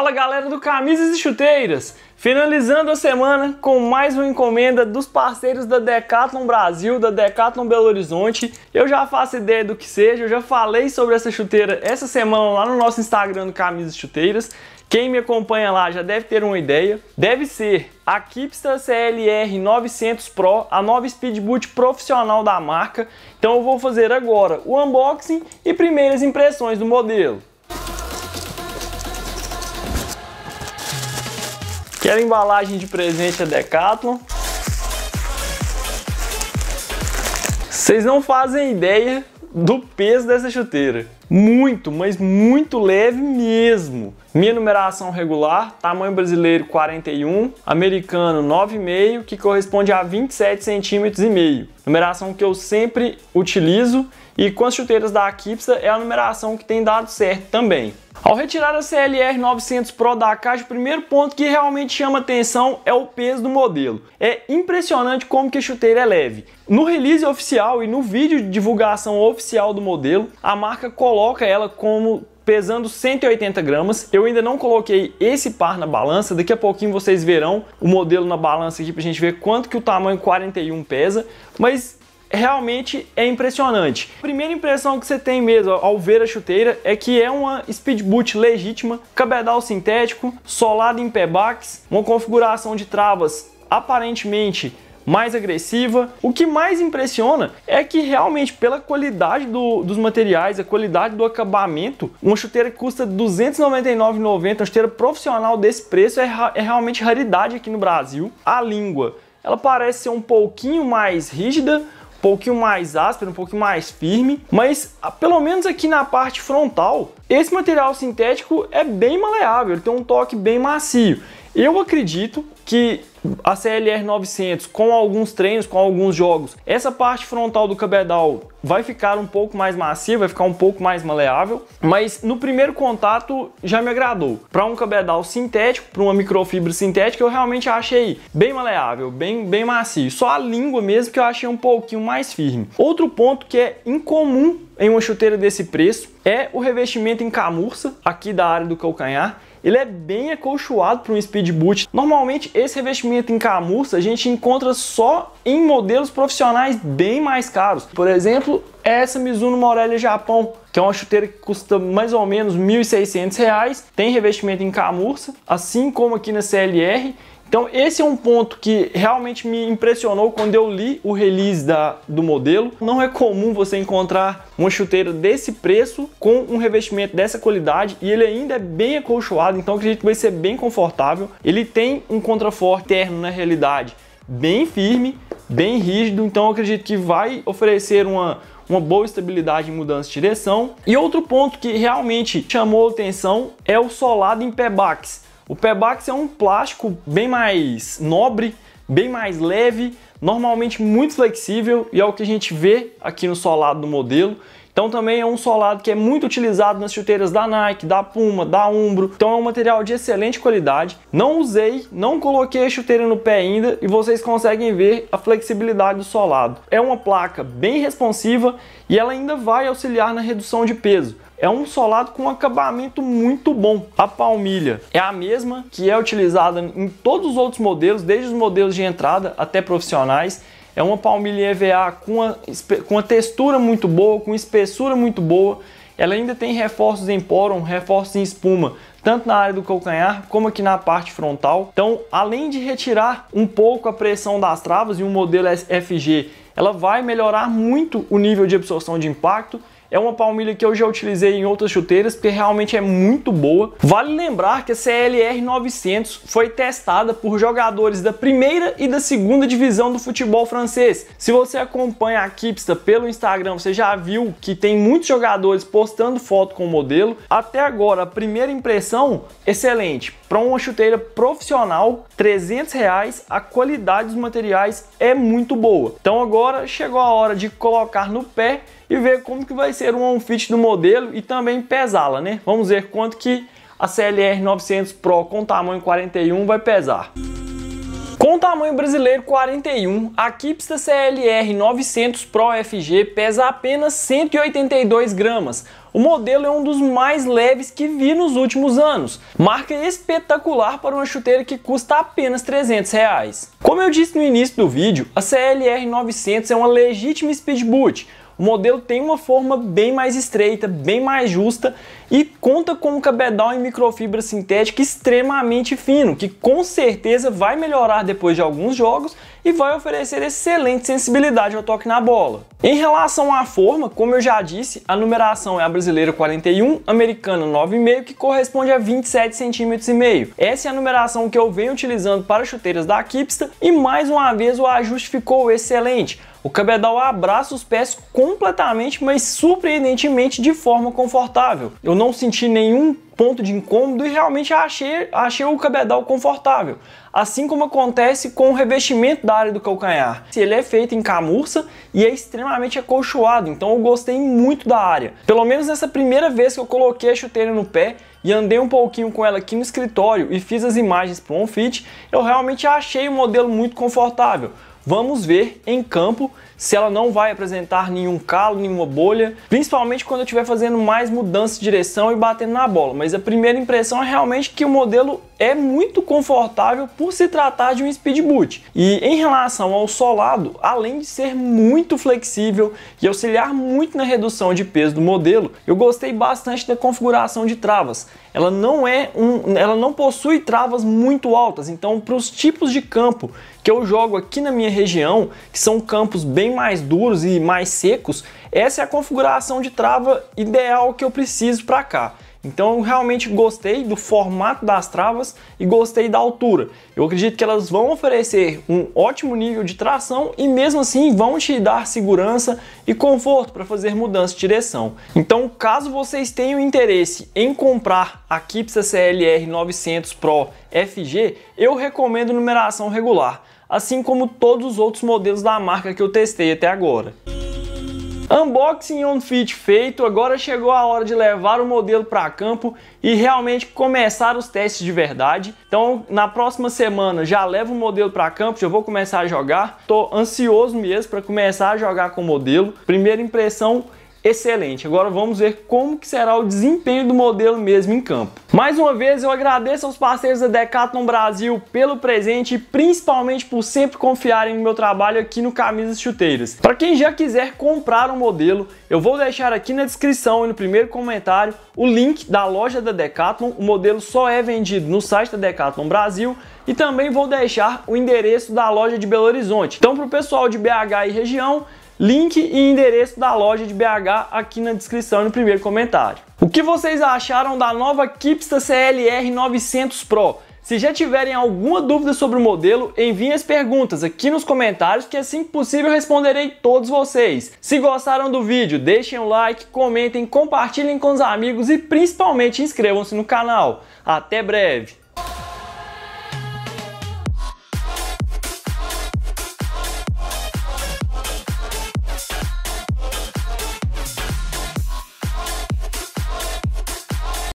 Fala galera do Camisas e Chuteiras! Finalizando a semana com mais uma encomenda dos parceiros da Decathlon Brasil, da Decathlon Belo Horizonte. Eu já faço ideia do que seja, eu já falei sobre essa chuteira essa semana lá no nosso Instagram do Camisas e Chuteiras. Quem me acompanha lá já deve ter uma ideia. Deve ser a Kipsta CLR 900 Pro, a nova Speed Boot profissional da marca. Então eu vou fazer agora o unboxing e primeiras impressões do modelo. Quer embalagem de presente é Decathlon. Vocês não fazem ideia do peso dessa chuteira muito, mas muito leve mesmo. Minha numeração regular, tamanho brasileiro 41, americano 9,5, que corresponde a 27 centímetros e meio. Numeração que eu sempre utilizo e com as chuteiras da Kipsa é a numeração que tem dado certo também. Ao retirar a CLR 900 Pro da caixa, o primeiro ponto que realmente chama atenção é o peso do modelo. É impressionante como que a chuteira é leve. No release oficial e no vídeo de divulgação oficial do modelo, a marca coloca coloca ela como pesando 180 gramas. Eu ainda não coloquei esse par na balança, daqui a pouquinho vocês verão o modelo na balança aqui pra gente ver quanto que o tamanho 41 pesa, mas realmente é impressionante. A primeira impressão que você tem mesmo ao ver a chuteira é que é uma speed boot legítima, cabedal sintético, solado em pebax, uma configuração de travas aparentemente mais agressiva. O que mais impressiona é que realmente pela qualidade do, dos materiais, a qualidade do acabamento, uma chuteira que custa 299,90, uma chuteira profissional desse preço é, é realmente raridade aqui no Brasil. A língua, ela parece ser um pouquinho mais rígida, um pouquinho mais áspero, um pouquinho mais firme, mas ah, pelo menos aqui na parte frontal, esse material sintético é bem maleável, ele tem um toque bem macio. Eu acredito que a CLR 900 com alguns treinos, com alguns jogos, essa parte frontal do cabedal vai ficar um pouco mais macia, vai ficar um pouco mais maleável, mas no primeiro contato já me agradou. Para um cabedal sintético, para uma microfibra sintética, eu realmente achei bem maleável, bem, bem macio. Só a língua mesmo que eu achei um pouquinho mais firme. Outro ponto que é incomum em uma chuteira desse preço é o revestimento em camurça aqui da área do calcanhar ele é bem acolchoado para um speed boot. Normalmente esse revestimento em camurça a gente encontra só em modelos profissionais bem mais caros. Por exemplo, essa Mizuno Morelia Japão, que é uma chuteira que custa mais ou menos R$ 1.600, tem revestimento em camurça, assim como aqui na CLR, então esse é um ponto que realmente me impressionou quando eu li o release da, do modelo. Não é comum você encontrar uma chuteira desse preço com um revestimento dessa qualidade e ele ainda é bem acolchoado, então acredito que vai ser bem confortável. Ele tem um contraforte interno na realidade bem firme, bem rígido, então acredito que vai oferecer uma, uma boa estabilidade em mudança de direção. E outro ponto que realmente chamou atenção é o solado em pebax. O Pebax é um plástico bem mais nobre, bem mais leve, normalmente muito flexível e é o que a gente vê aqui no solado do modelo. Então também é um solado que é muito utilizado nas chuteiras da Nike, da Puma, da Umbro. Então é um material de excelente qualidade. Não usei, não coloquei a chuteira no pé ainda e vocês conseguem ver a flexibilidade do solado. É uma placa bem responsiva e ela ainda vai auxiliar na redução de peso é um solado com um acabamento muito bom. A palmilha é a mesma que é utilizada em todos os outros modelos, desde os modelos de entrada até profissionais. É uma palmilha EVA com uma, com uma textura muito boa, com espessura muito boa. Ela ainda tem reforços em pórum, reforços em espuma, tanto na área do calcanhar como aqui na parte frontal. Então, além de retirar um pouco a pressão das travas e um modelo FG, ela vai melhorar muito o nível de absorção de impacto é uma palmilha que eu já utilizei em outras chuteiras, porque realmente é muito boa. Vale lembrar que a CLR 900 foi testada por jogadores da primeira e da segunda divisão do futebol francês. Se você acompanha a Kipsta pelo Instagram, você já viu que tem muitos jogadores postando foto com o modelo. Até agora, a primeira impressão, excelente. Para uma chuteira profissional, 300 reais, a qualidade dos materiais é muito boa. Então agora chegou a hora de colocar no pé e ver como que vai ser o on-fit do modelo e também pesá-la, né? Vamos ver quanto que a CLR 900 Pro com tamanho 41 vai pesar. Com tamanho brasileiro 41, a Kipsta CLR 900 Pro FG pesa apenas 182 gramas, o modelo é um dos mais leves que vi nos últimos anos. Marca espetacular para uma chuteira que custa apenas 300 reais. Como eu disse no início do vídeo, a CLR 900 é uma legítima speed boot. O modelo tem uma forma bem mais estreita, bem mais justa e conta com um cabedal em microfibra sintética extremamente fino, que com certeza vai melhorar depois de alguns jogos e vai oferecer excelente sensibilidade ao toque na bola. Em relação à forma, como eu já disse, a numeração é a brasileira 41, americana 9,5, que corresponde a 27 centímetros e meio. Essa é a numeração que eu venho utilizando para chuteiras da Kipsta e mais uma vez o ajuste ficou excelente. O cabedal abraça os pés completamente, mas surpreendentemente de forma confortável. Eu não senti nenhum ponto de incômodo e realmente achei, achei o cabedal confortável. Assim como acontece com o revestimento da área do calcanhar. Ele é feito em camurça e é extremamente acolchoado, então eu gostei muito da área. Pelo menos nessa primeira vez que eu coloquei a chuteira no pé e andei um pouquinho com ela aqui no escritório e fiz as imagens para o OnFit, eu realmente achei o modelo muito confortável. Vamos ver em campo se ela não vai apresentar nenhum calo, nenhuma bolha, principalmente quando eu estiver fazendo mais mudança de direção e batendo na bola. Mas a primeira impressão é realmente que o modelo é muito confortável por se tratar de um speed boot. E em relação ao solado, além de ser muito flexível e auxiliar muito na redução de peso do modelo, eu gostei bastante da configuração de travas. Ela não é um, ela não possui travas muito altas, então para os tipos de campo que eu jogo aqui na minha região, que são campos bem mais duros e mais secos, essa é a configuração de trava ideal que eu preciso para cá. Então eu realmente gostei do formato das travas e gostei da altura. Eu acredito que elas vão oferecer um ótimo nível de tração e mesmo assim vão te dar segurança e conforto para fazer mudança de direção. Então caso vocês tenham interesse em comprar a Kipsa CLR 900 Pro FG, eu recomendo numeração regular, assim como todos os outros modelos da marca que eu testei até agora. Unboxing on fit feito, agora chegou a hora de levar o modelo para campo e realmente começar os testes de verdade. Então, na próxima semana já levo o modelo para campo, já vou começar a jogar. Tô ansioso mesmo para começar a jogar com o modelo. Primeira impressão excelente. Agora vamos ver como que será o desempenho do modelo mesmo em campo. Mais uma vez eu agradeço aos parceiros da Decathlon Brasil pelo presente e principalmente por sempre confiarem no meu trabalho aqui no Camisas Chuteiras. Para quem já quiser comprar um modelo, eu vou deixar aqui na descrição e no primeiro comentário o link da loja da Decathlon. O modelo só é vendido no site da Decathlon Brasil e também vou deixar o endereço da loja de Belo Horizonte. Então para o pessoal de BH e região, Link e endereço da loja de BH aqui na descrição e no primeiro comentário. O que vocês acharam da nova Kipsta CLR 900 Pro? Se já tiverem alguma dúvida sobre o modelo, enviem as perguntas aqui nos comentários que assim que possível responderei todos vocês. Se gostaram do vídeo, deixem o um like, comentem, compartilhem com os amigos e principalmente inscrevam-se no canal. Até breve!